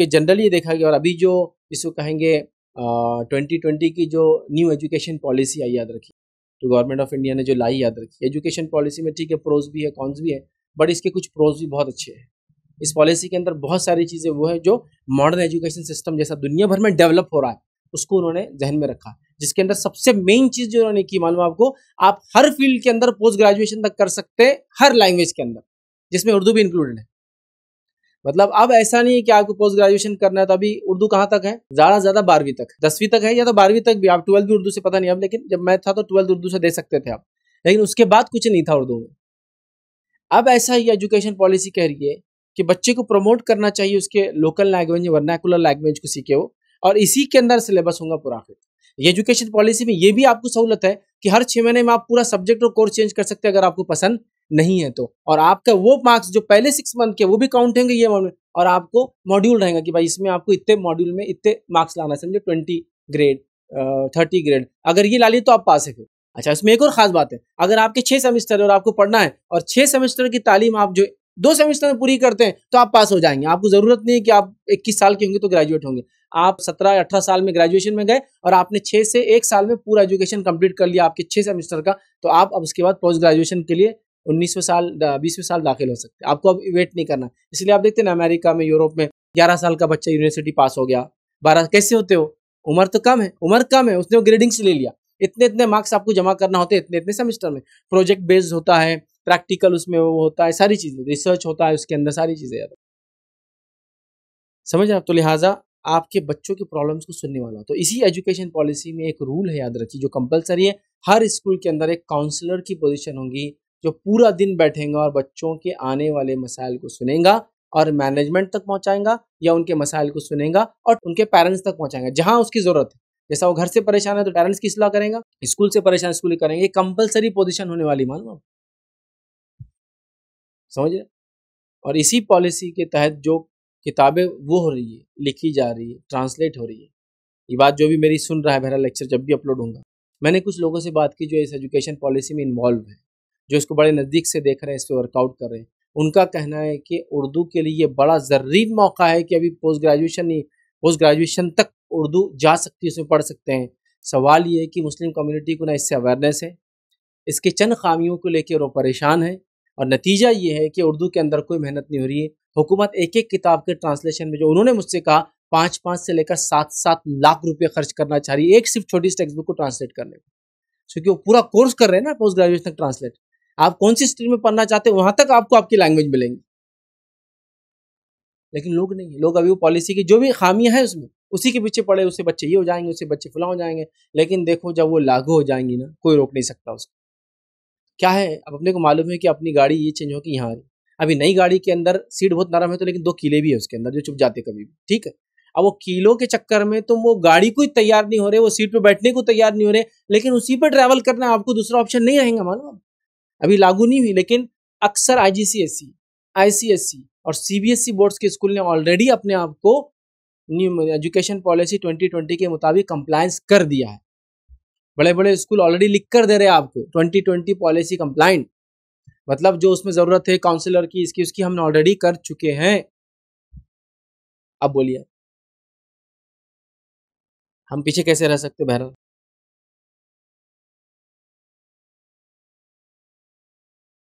क्योंकि जनरली ये देखा गया और अभी जो इसको कहेंगे ट्वेंटी ट्वेंटी की जो न्यू एजुकेशन पॉलिसी आई याद रखी तो गवर्नमेंट ऑफ इंडिया ने जो लाई याद रखी एजुकेशन पॉलिसी में ठीक है प्रोज भी है कॉन्स भी है बट इसके कुछ प्रोज भी बहुत अच्छे हैं इस पॉलिसी के अंदर बहुत सारी चीज़ें वो है जो मॉडर्न एजुकेशन सिस्टम जैसा दुनिया भर में डेवलप हो रहा है उसको उन्होंने जहन में रखा जिसके अंदर सबसे मेन चीज़ जो उन्होंने की मालूम आपको आप हर फील्ड के अंदर पोस्ट ग्रेजुएशन तक कर सकते हैं हर लैंग्वेज के अंदर जिसमें उर्दू भी इंक्लूडेड है मतलब अब ऐसा नहीं है कि आपको पोस्ट ग्रेजुएशन करना है तो अभी उर्दू कहाँ तक है ज्यादा से ज्यादा बारहवीं तक दसवीं तक है या तो बारहवीं तक भी आप ट्वेल्थ भी उर्दू से पता नहीं अब लेकिन जब मैं था तो ट्वेल्थ उर्दू से दे सकते थे आप लेकिन उसके बाद कुछ नहीं था उर्दू में अब ऐसा ही एजुकेशन पॉलिसी कह रही है कि बच्चे को प्रमोट करना चाहिए उसके लोकल लैंग्वेज वर्नाकुलर लैंग्वेज को सीखे वो और इसी के अंदर सिलेबस होगा पूरा फिर एजुकेशन पॉलिसी में ये भी आपको सहूलत है कि हर छः महीने में आप पूरा सब्जेक्ट और कोर्स चेंज कर सकते हैं अगर आपको पसंद नहीं है तो और आपका वो मार्क्स जो पहले सिक्स मंथ के वो भी काउंट होंगे ये में और आपको मॉड्यूल रहेगा कि भाई इसमें आपको इतने मॉड्यूल में इतने मार्क्स लाना समझो ट्वेंटी ग्रेड थर्टी ग्रेड अगर ये ला लिए तो आप पास है फिर अच्छा इसमें एक और खास बात है अगर आपके छः सेमेस्टर और आपको पढ़ना है और छः सेमेस्टर की तालीम आप जो दो सेमेस्टर में पूरी करते हैं तो आप पास हो जाएंगे आपको ज़रूरत नहीं है कि आप इक्कीस साल के होंगे तो ग्रेजुएट होंगे आप सत्रह अठारह साल में ग्रेजुएशन में गए और आपने छः से एक साल में पूरा एजुकेशन कंप्लीट कर लिया आपके छः सेमेस्टर का तो आप अब उसके बाद पोस्ट ग्रेजुएशन के लिए उन्नीसवें साल बीसवें साल दाखिल हो सकते हैं आपको अब वेट नहीं करना इसलिए आप देखते हैं ना अमेरिका में यूरोप में ग्यारह साल का बच्चा यूनिवर्सिटी पास हो गया बारह कैसे होते हो उम्र तो कम है उम्र कम है उसने ग्रेडिंग्स ले लिया इतने इतने मार्क्स आपको जमा करना होते हैं इतने इतने सेमेस्टर में प्रोजेक्ट बेस्ड होता है प्रैक्टिकल उसमें वो होता है सारी चीज़ें रिसर्च होता है उसके अंदर सारी चीज़ें समझ आप तो लिहाजा आपके बच्चों के प्रॉब्लम्स को सुनने वाला तो इसी एजुकेशन पॉलिसी में एक रूल है याद रखिए जो कंपलसरी है हर स्कूल के अंदर एक काउंसलर की पोजीशन होगी जो पूरा दिन बैठेगा और बच्चों के आने वाले मसाइल को सुनेगा और मैनेजमेंट तक पहुंचाएगा या उनके मसाइल को सुनेगा और उनके पेरेंट्स तक पहुंचाएगा जहां उसकी ज़रूरत है जैसा वो घर से परेशान है तो पेरेंट्स की सलाह करेगा स्कूल से परेशान स्कूल करेंगे ये कंपलसरी पोजिशन होने वाली मान लो समझ रहे और इसी पॉलिसी के तहत जो किताबें वो हो रही है लिखी जा रही है ट्रांसलेट हो रही है ये बात जो भी मेरी सुन रहा है मेरा लेक्चर जब भी अपलोड होगा मैंने कुछ लोगों से बात की जो इस एजुकेशन पॉलिसी में इन्वॉल्व है जो इसको बड़े नज़दीक से देख रहे हैं इस पर वर्कआउट कर रहे हैं उनका कहना है कि उर्दू के लिए बड़ा ज़रूरी मौका है कि अभी पोस्ट ग्रेजुएशन नहीं पोस्ट ग्रेजुएशन तक उर्दू जा सकती है उसमें पढ़ सकते हैं सवाल ये है कि मुस्लिम कम्युनिटी को ना इससे अवेयरनेस है इसके चंद खामियों को लेकर वो परेशान है और नतीजा ये है कि उर्दू के अंदर कोई मेहनत नहीं हो रही है हुकूमत एक एक किताब के ट्रांसलेशन में जो उन्होंने मुझसे कहा पाँच पाँच से लेकर सात सात लाख रुपये खर्च करना चाह रही है एक सिर्फ छोटी टेक्स्ट बुक को ट्रांसलेट करने को क्योंकि वो पूरा कोर्स कर रहे हैं ना पोस्ट ग्रेजुएशन तक ट्रांसलेट आप कौन सी स्ट्रीम में पढ़ना चाहते हो वहां तक आपको आपकी लैंग्वेज मिलेंगी लेकिन लोग नहीं लोग अभी वो पॉलिसी की जो भी खामियां हैं उसमें उसी के पीछे पड़े उससे बच्चे ये हो जाएंगे उससे बच्चे फुला हो जाएंगे लेकिन देखो जब वो लागू हो जाएंगी ना कोई रोक नहीं सकता उसको क्या है अब अपने को मालूम है कि अपनी गाड़ी ये चेंज होगी यहाँ आ रही अभी नई गाड़ी के अंदर सीट बहुत नरम है तो लेकिन दो कीले भी है उसके अंदर जो चुप जाते कभी भी ठीक है अब वो कीलों के चक्कर में तुम तो वो गाड़ी को ही तैयार नहीं हो रहे वो सीट पर बैठने को तैयार नहीं हो रहे लेकिन उसी पर ट्रैवल करना आपको दूसरा ऑप्शन नहीं रहेगा मालूम अभी लागू नहीं हुई लेकिन अक्सर आईजीसीएससी आईसीएससी और सीबीएसई बोर्ड्स e के स्कूल ने ऑलरेडी अपने आप को न्यू एजुकेशन पॉलिसी 2020 के मुताबिक कंप्लायंस कर दिया है बड़े बड़े स्कूल ऑलरेडी लिख कर दे रहे हैं आपको 2020 पॉलिसी कंप्लाइंट मतलब जो उसमें ज़रूरत है काउंसिलर की इसकी उसकी हम ऑलरेडी कर चुके हैं अब बोलिए हम पीछे कैसे रह सकते बहरहाल